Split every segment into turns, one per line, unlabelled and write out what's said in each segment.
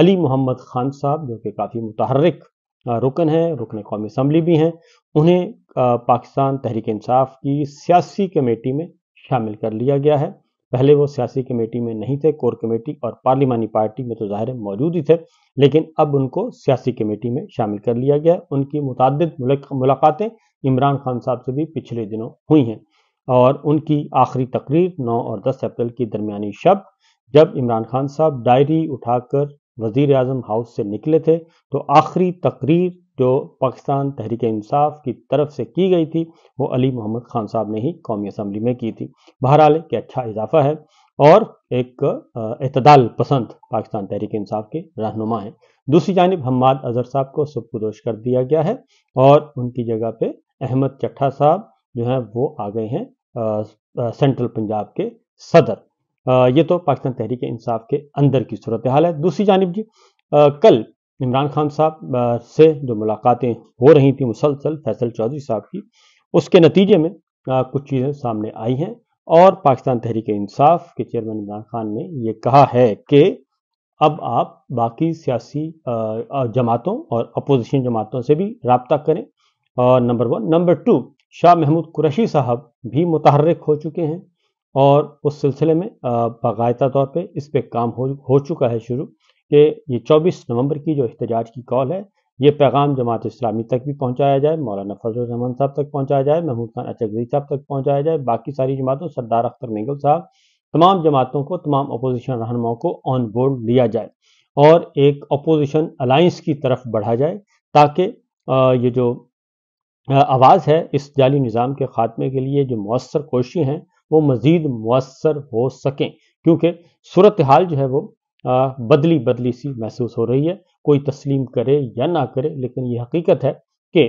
علی محمد خان صاحب جو کہ کافی متحرک رکن ہیں رکن قومی اسمبلی بھی ہیں انہیں پاکستان تحریک انصاف کی سیاسی کمیٹی میں شامل کر لیا گیا ہے پہلے وہ سیاسی کمیٹی میں نہیں تھے کور کمیٹی اور پارلیمانی پارٹی میں تو ظاہر موجود ہی تھے لیکن اب ان کو سیاسی کمیٹی میں شامل کر لیا گیا ہے ان کی متعدد ملاقاتیں عمران خان صاحب سے بھی پچھلے دنوں ہوئی ہیں اور ان کی آخری تقریر نو اور دس اپریل کی درمیانی شب جب عمران خان صاحب ڈائری اٹھا کر وزیر اعظم ہاؤس سے نکلے تھے تو آخری تقریر جو پاکستان تحریک انصاف کی طرف سے کی گئی تھی وہ علی محمد خان صاحب نے ہی قومی اسمبلی میں کی تھی بہرحال ایک کہ اچھا اضافہ ہے اور ایک اعتدال پسند پاکستان تحریک انصاف کے رہنما ہیں دوسری جانب حماد اظہر صاحب کو سب پردوش کر دیا گیا ہے اور ان کی جگہ پہ احمد چٹھا صاحب جو ہیں وہ آ گئے ہیں سینٹرل پنجاب کے صدر یہ تو پاکستان تحریک انصاف کے اندر کی صورتحال ہے دوسری جانب جی کل عمران خان صاحب سے جو ملاقاتیں ہو رہی تھیں مسلسل فیصل چودھری صاحب کی اس کے نتیجے میں کچھ چیزیں سامنے آئی ہیں اور پاکستان تحریک انصاف کے چیئرمین عمران خان نے یہ کہا ہے کہ اب آپ باقی سیاسی جماعتوں اور اپوزیشن جماعتوں سے بھی رابطہ کریں اور number one number two Shah Mahmood Qureshi صاحب بھی متحرک ہو چکے ہیں اور اس سلسلے میں باقاعدہ طور پہ اس پہ کام ہو ہو چکا ہے شروع کہ یہ چوبیس نومبر کی جو احتجاج کی کال ہے یہ پیغام جماعت اسلامی تک بھی پہنچایا جائے مولانا فضل الرحمان صاحب تک پہنچایا جائے محمود خان اچگری صاحب تک پہنچایا جائے باقی ساری جماعتوں سردار اختر مینگل صاحب تمام جماعتوں کو تمام اپوزیشن رہنماؤں کو آن بورڈ لیا جائے اور ایک اپوزیشن الائنس کی طرف بڑھا جائے تاکہ یہ جو آواز ہے اس جعلی نظام کے خاتمے کے لیے جو مؤثر کوششیں ہیں وہ مزید مؤثر ہو سکیں کیونکہ صورتحال جو ہے وہ بدلی بدلی سی محسوس ہو رہی ہے کوئی تسلیم کرے یا نہ کرے لیکن یہ حقیقت ہے کہ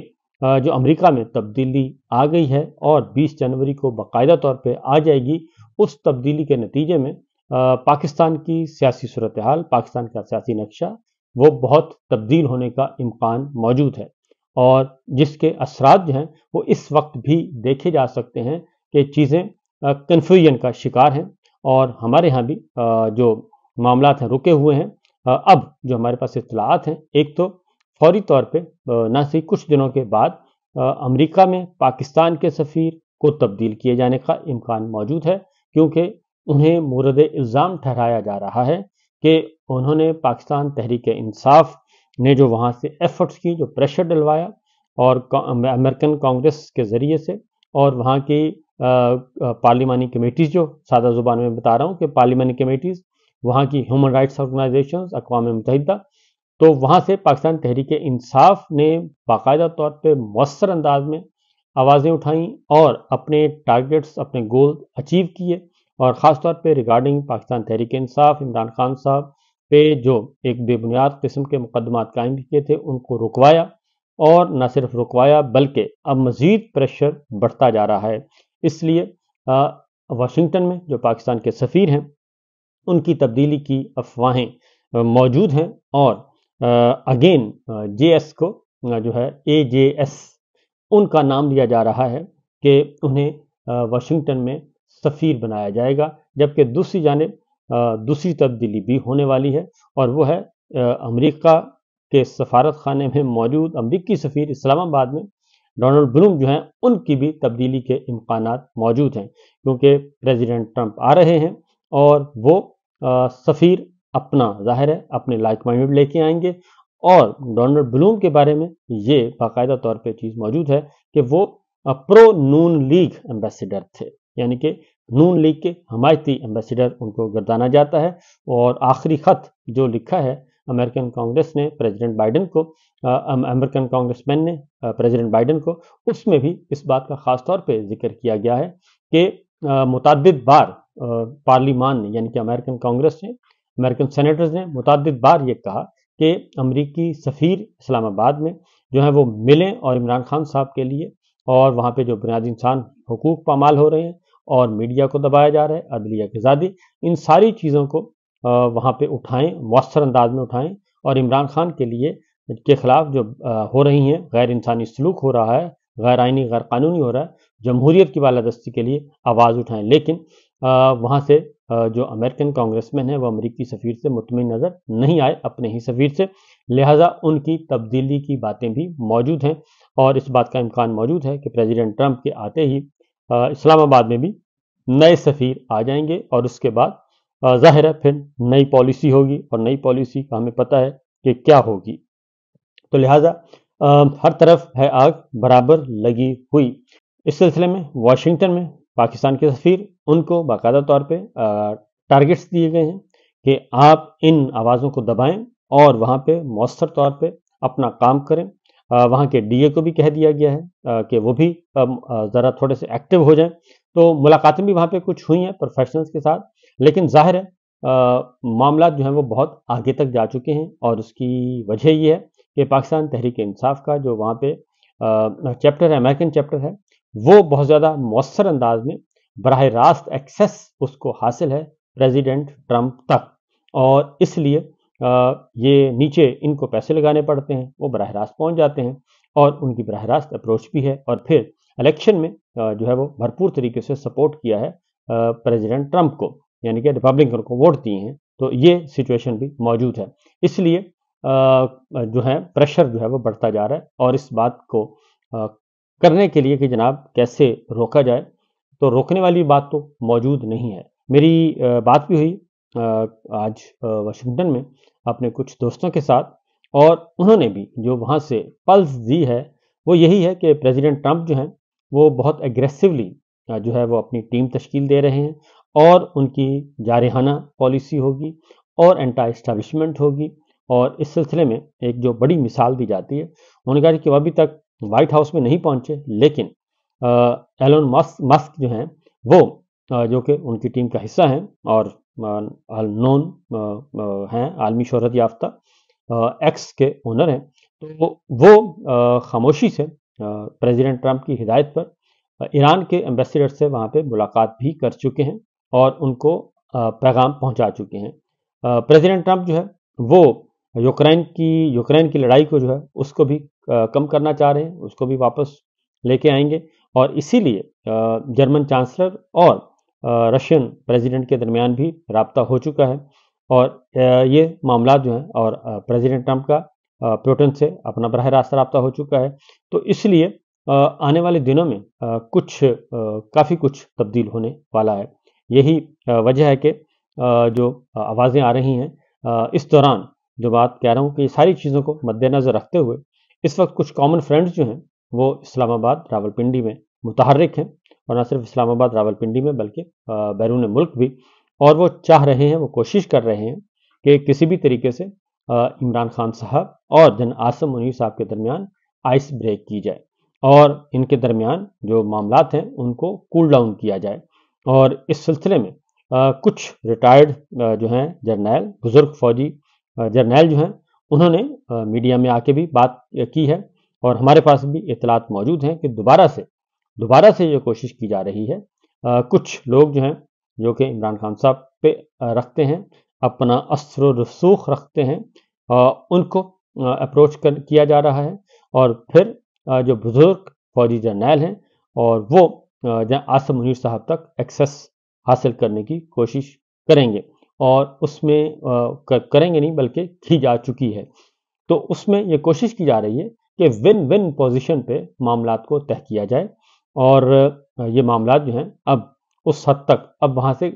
جو امریکہ میں تبدیلی آ گئی ہے اور بیس جنوری کو باقاعدہ طور پہ آ جائے گی اس تبدیلی کے نتیجے میں پاکستان کی سیاسی صورتحال پاکستان کا سیاسی نقشہ وہ بہت تبدیل ہونے کا امکان موجود ہے اور جس کے اثرات جو ہیں وہ اس وقت بھی دیکھے جا سکتے ہیں کہ چیزیں کنفیوژن کا شکار ہیں اور ہمارے ہاں بھی جو معاملات ہیں رکے ہوئے ہیں اب جو ہمارے پاس اطلاعات ہیں ایک تو فوری طور پہ نہ صرف کچھ دنوں کے بعد امریکہ میں پاکستان کے سفیر کو تبدیل کیے جانے کا امکان موجود ہے کیونکہ انہیں مورد الزام ٹھہرایا جا رہا ہے کہ انہوں نے پاکستان تحریک انصاف نے جو وہاں سے ایفرٹس کی جو پریشر ڈلوایا اور امریکن کانگریس کے ذریعے سے اور وہاں کی پارلیمانی کمیٹیز جو سادہ زبان میں بتا رہا ہوں کہ پارلیمانی کمیٹیز وہاں کی ہیومن رائٹس آرگنائزیشنز اقوام متحدہ تو وہاں سے پاکستان تحریک انصاف نے باقاعدہ طور پہ مؤثر انداز میں آوازیں اٹھائیں اور اپنے ٹارگٹس اپنے گول اچیو کیے اور خاص طور پہ ریگارڈنگ پاکستان تحریک انصاف عمران خان صاحب پہ جو ایک بے بنیاد قسم کے مقدمات قائم کیے تھے ان کو رکوایا اور نہ صرف رکوایا بلکہ اب مزید پریشر بڑھتا جا رہا ہے اس لیے واشنگٹن میں جو پاکستان کے سفیر ہیں ان کی تبدیلی کی افواہیں موجود ہیں اور اگین جے ایس کو جو ہے اے جے ایس ان کا نام لیا جا رہا ہے کہ انہیں واشنگٹن میں سفیر بنایا جائے گا جبکہ دوسری جانب دوسری تبدیلی بھی ہونے والی ہے اور وہ ہے امریکہ کے سفارت خانے میں موجود امریکی سفیر اسلام آباد میں ڈونلڈ بلوم جو ہیں ان کی بھی تبدیلی کے امکانات موجود ہیں کیونکہ پریزیڈنٹ ٹرمپ آ رہے ہیں اور وہ سفیر اپنا ظاہر ہے اپنے لائک مائنڈ لے کے آئیں گے اور ڈونلڈ بلوم کے بارے میں یہ باقاعدہ طور پہ چیز موجود ہے کہ وہ پرو نون لیگ امبیسیڈر تھے یعنی کہ نون لیگ کے حمایتی امبیسیڈر ان کو گردانا جاتا ہے اور آخری خط جو لکھا ہے امریکن کانگریس نے پریزیڈنٹ بائیڈن کو امریکن کانگریس مین نے پریزیڈنٹ بائیڈن کو اس میں بھی اس بات کا خاص طور پہ ذکر کیا گیا ہے کہ متعدد بار پارلیمان نے یعنی کہ امریکن کانگریس نے امریکن سینیٹرز نے متعدد بار یہ کہا کہ امریکی سفیر اسلام آباد میں جو ہیں وہ ملیں اور عمران خان صاحب کے لیے اور وہاں پہ جو بنیادی انسان حقوق پامال ہو رہے ہیں اور میڈیا کو دبایا جا رہا ہے عدلیہ زادی ان ساری چیزوں کو وہاں پہ اٹھائیں مؤثر انداز میں اٹھائیں اور عمران خان کے لیے کے خلاف جو ہو رہی ہیں غیر انسانی سلوک ہو رہا ہے غیر آئینی غیر قانونی ہو رہا ہے جمہوریت کی بالادستی کے لیے آواز اٹھائیں لیکن وہاں سے جو امریکن کانگریس مین ہیں وہ امریکی سفیر سے مطمئن نظر نہیں آئے اپنے ہی سفیر سے لہٰذا ان کی تبدیلی کی باتیں بھی موجود ہیں اور اس بات کا امکان موجود ہے کہ پریزیڈنٹ ٹرمپ کے آتے ہی اسلام آباد میں بھی نئے سفیر آ جائیں گے اور اس کے بعد ظاہر ہے پھر نئی پالیسی ہوگی اور نئی پالیسی کا ہمیں پتہ ہے کہ کیا ہوگی تو لہٰذا ہر طرف ہے آگ برابر لگی ہوئی اس سلسلے میں واشنگٹن میں پاکستان کے سفیر ان کو باقاعدہ طور پہ ٹارگٹس دیے گئے ہیں کہ آپ ان آوازوں کو دبائیں اور وہاں پہ مؤثر طور پہ اپنا کام کریں وہاں کے ڈی اے کو بھی کہہ دیا گیا ہے کہ وہ بھی ذرا تھوڑے سے ایکٹیو ہو جائیں تو ملاقاتیں بھی وہاں پہ کچھ ہوئی ہیں پروفیشنلز کے ساتھ لیکن ظاہر ہے معاملات جو ہیں وہ بہت آگے تک جا چکے ہیں اور اس کی وجہ یہ ہے کہ پاکستان تحریک انصاف کا جو وہاں پہ چیپٹر ہے امریکن چیپٹر ہے وہ بہت زیادہ مؤثر انداز میں براہ راست ایکسیس اس کو حاصل ہے پریزیڈنٹ ٹرمپ تک اور اس لیے یہ نیچے ان کو پیسے لگانے پڑتے ہیں وہ براہ راست پہنچ جاتے ہیں اور ان کی براہ راست اپروچ بھی ہے اور پھر الیکشن میں جو ہے وہ بھرپور طریقے سے سپورٹ کیا ہے پریزیڈنٹ ٹرمپ کو یعنی کہ ریپبلکن کو ووٹ دیے ہیں تو یہ سچویشن بھی موجود ہے اس لیے جو ہے پریشر جو ہے وہ بڑھتا جا رہا ہے اور اس بات کو کرنے کے لیے کہ جناب کیسے روکا جائے تو روکنے والی بات تو موجود نہیں ہے میری بات بھی ہوئی آج واشنگٹن میں اپنے کچھ دوستوں کے ساتھ اور انہوں نے بھی جو وہاں سے پلس دی ہے وہ یہی ہے کہ پریزیڈنٹ ٹرمپ جو ہیں وہ بہت اگریسولی جو ہے وہ اپنی ٹیم تشکیل دے رہے ہیں اور ان کی جارحانہ پالیسی ہوگی اور اینٹا اسٹیبلشمنٹ ہوگی اور اس سلسلے میں ایک جو بڑی مثال دی جاتی ہے انہوں نے کہا جی کہ وہ ابھی تک وائٹ ہاؤس میں نہیں پہنچے لیکن ایلون ماسک مسک جو ہیں وہ جو کہ ان کی ٹیم کا حصہ ہیں اور نون ہیں عالمی شہرت یافتہ ایکس کے اونر ہیں تو وہ خاموشی سے پریزیڈنٹ ٹرمپ کی ہدایت پر ایران کے امبیسیڈر سے وہاں پہ ملاقات بھی کر چکے ہیں اور ان کو پیغام پہنچا چکے ہیں پریزیڈنٹ ٹرمپ جو ہے وہ یوکرین کی یوکرین کی لڑائی کو جو ہے اس کو بھی کم کرنا چاہ رہے ہیں اس کو بھی واپس لے کے آئیں گے اور اسی لیے جرمن چانسلر اور رشین پریزیڈنٹ کے درمیان بھی رابطہ ہو چکا ہے اور یہ معاملات جو ہیں اور پریزیڈنٹ ٹرمپ کا پیوٹن سے اپنا براہ راستہ رابطہ ہو چکا ہے تو اس لیے آنے والے دنوں میں کچھ کافی کچھ تبدیل ہونے والا ہے یہی وجہ ہے کہ جو آوازیں آ رہی ہیں اس دوران جو بات کہہ رہا ہوں کہ یہ ساری چیزوں کو مد نظر رکھتے ہوئے اس وقت کچھ کامن فرینڈز جو ہیں وہ اسلام آباد راول پنڈی میں متحرک ہیں اور نہ صرف اسلام آباد راول پنڈی میں بلکہ بیرون ملک بھی اور وہ چاہ رہے ہیں وہ کوشش کر رہے ہیں کہ کسی بھی طریقے سے عمران خان صاحب اور جن آسم منی صاحب کے درمیان آئس بریک کی جائے اور ان کے درمیان جو معاملات ہیں ان کو کول ڈاؤن کیا جائے اور اس سلسلے میں کچھ ریٹائرڈ جو ہیں جرنیل بزرگ فوجی جرنیل جو ہیں انہوں نے میڈیا میں آ کے بھی بات کی ہے اور ہمارے پاس بھی اطلاعات موجود ہیں کہ دوبارہ سے دوبارہ سے یہ کوشش کی جا رہی ہے کچھ لوگ جو ہیں جو کہ عمران خان صاحب پہ رکھتے ہیں اپنا اثر و رسوخ رکھتے ہیں ان کو اپروچ کیا جا رہا ہے اور پھر جو بزرگ فوجی جرنیل ہیں اور وہ جہاں آصف منیر صاحب تک ایکسیس حاصل کرنے کی کوشش کریں گے اور اس میں کریں گے نہیں بلکہ کی جا چکی ہے تو اس میں یہ کوشش کی جا رہی ہے کہ ون ون پوزیشن پہ معاملات کو طے کیا جائے اور یہ معاملات جو ہیں اب اس حد تک اب وہاں سے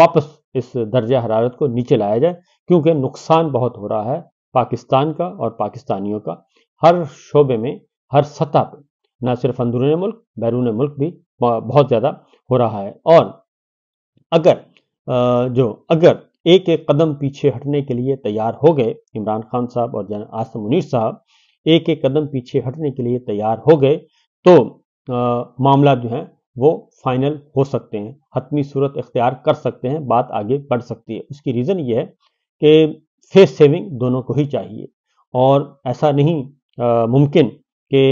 واپس اس درجہ حرارت کو نیچے لایا جائے کیونکہ نقصان بہت ہو رہا ہے پاکستان کا اور پاکستانیوں کا ہر شعبے میں ہر سطح پہ نہ صرف اندرون ملک بیرون ملک بھی بہت زیادہ ہو رہا ہے اور اگر اگر جو ایک ایک قدم پیچھے ہٹنے کے لیے تیار ہو گئے عمران خان صاحب اور آصم منیر صاحب ایک ایک قدم پیچھے ہٹنے کے لیے تیار ہو گئے تو معاملہ جو ہے وہ فائنل ہو سکتے ہیں حتمی صورت اختیار کر سکتے ہیں بات آگے بڑھ سکتی ہے اس کی ریزن یہ ہے کہ فیس سیونگ دونوں کو ہی چاہیے اور ایسا نہیں ممکن کہ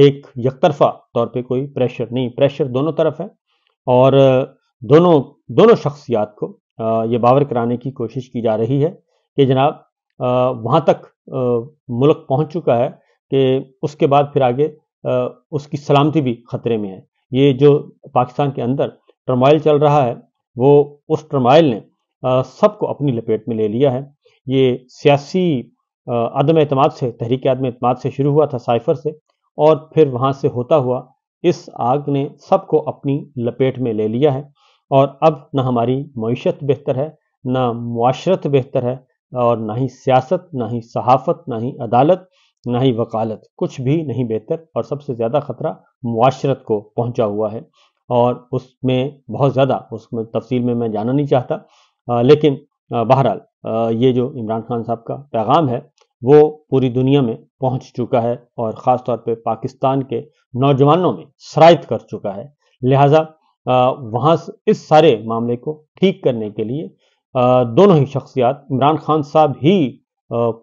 ایک یک طرفہ طور پہ کوئی پریشر نہیں پریشر دونوں طرف ہے اور دونوں دونوں شخصیات کو یہ باور کرانے کی کوشش کی جا رہی ہے کہ جناب وہاں تک ملک پہنچ چکا ہے کہ اس کے بعد پھر آگے اس کی سلامتی بھی خطرے میں ہے یہ جو پاکستان کے اندر ٹرمائل چل رہا ہے وہ اس ٹرمائل نے سب کو اپنی لپیٹ میں لے لیا ہے یہ سیاسی عدم اعتماد سے تحریک عدم اعتماد سے شروع ہوا تھا سائفر سے اور پھر وہاں سے ہوتا ہوا اس آگ نے سب کو اپنی لپیٹ میں لے لیا ہے اور اب نہ ہماری معیشت بہتر ہے نہ معاشرت بہتر ہے اور نہ ہی سیاست نہ ہی صحافت نہ ہی عدالت نہ ہی وکالت کچھ بھی نہیں بہتر اور سب سے زیادہ خطرہ معاشرت کو پہنچا ہوا ہے اور اس میں بہت زیادہ اس میں تفصیل میں میں جانا نہیں چاہتا لیکن بہرحال یہ جو عمران خان صاحب کا پیغام ہے وہ پوری دنیا میں پہنچ چکا ہے اور خاص طور پہ پاکستان کے نوجوانوں میں شرائط کر چکا ہے لہٰذا وہاں اس سارے معاملے کو ٹھیک کرنے کے لیے دونوں ہی شخصیات عمران خان صاحب ہی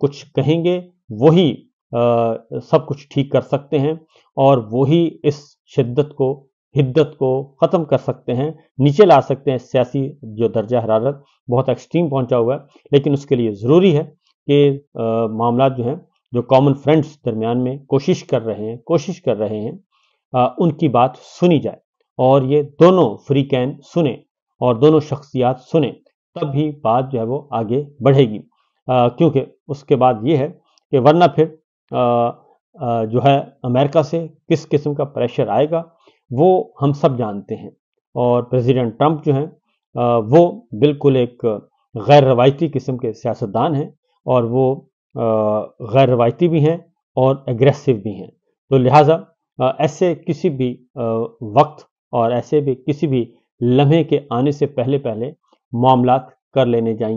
کچھ کہیں گے وہی سب کچھ ٹھیک کر سکتے ہیں اور وہی اس شدت کو حدت کو ختم کر سکتے ہیں نیچے لا سکتے ہیں سیاسی جو درجہ حرارت بہت ایکسٹریم پہنچا ہوا ہے لیکن اس کے لیے ضروری ہے کے معاملات جو ہیں جو کامن فرنٹس درمیان میں کوشش کر رہے ہیں کوشش کر رہے ہیں ان کی بات سنی جائے اور یہ دونوں فریقین سنیں اور دونوں شخصیات سنیں تب بھی بات جو ہے وہ آگے بڑھے گی کیونکہ اس کے بعد یہ ہے کہ ورنہ پھر جو ہے امریکہ سے کس قسم کا پریشر آئے گا وہ ہم سب جانتے ہیں اور پریزیڈنٹ ٹرمپ جو ہیں وہ بالکل ایک غیر روایتی قسم کے سیاستدان ہیں اور وہ غیر روایتی بھی ہیں اور اگریسو بھی ہیں تو لہٰذا ایسے کسی بھی وقت اور ایسے بھی کسی بھی لمحے کے آنے سے پہلے پہلے معاملات کر لینے جائیں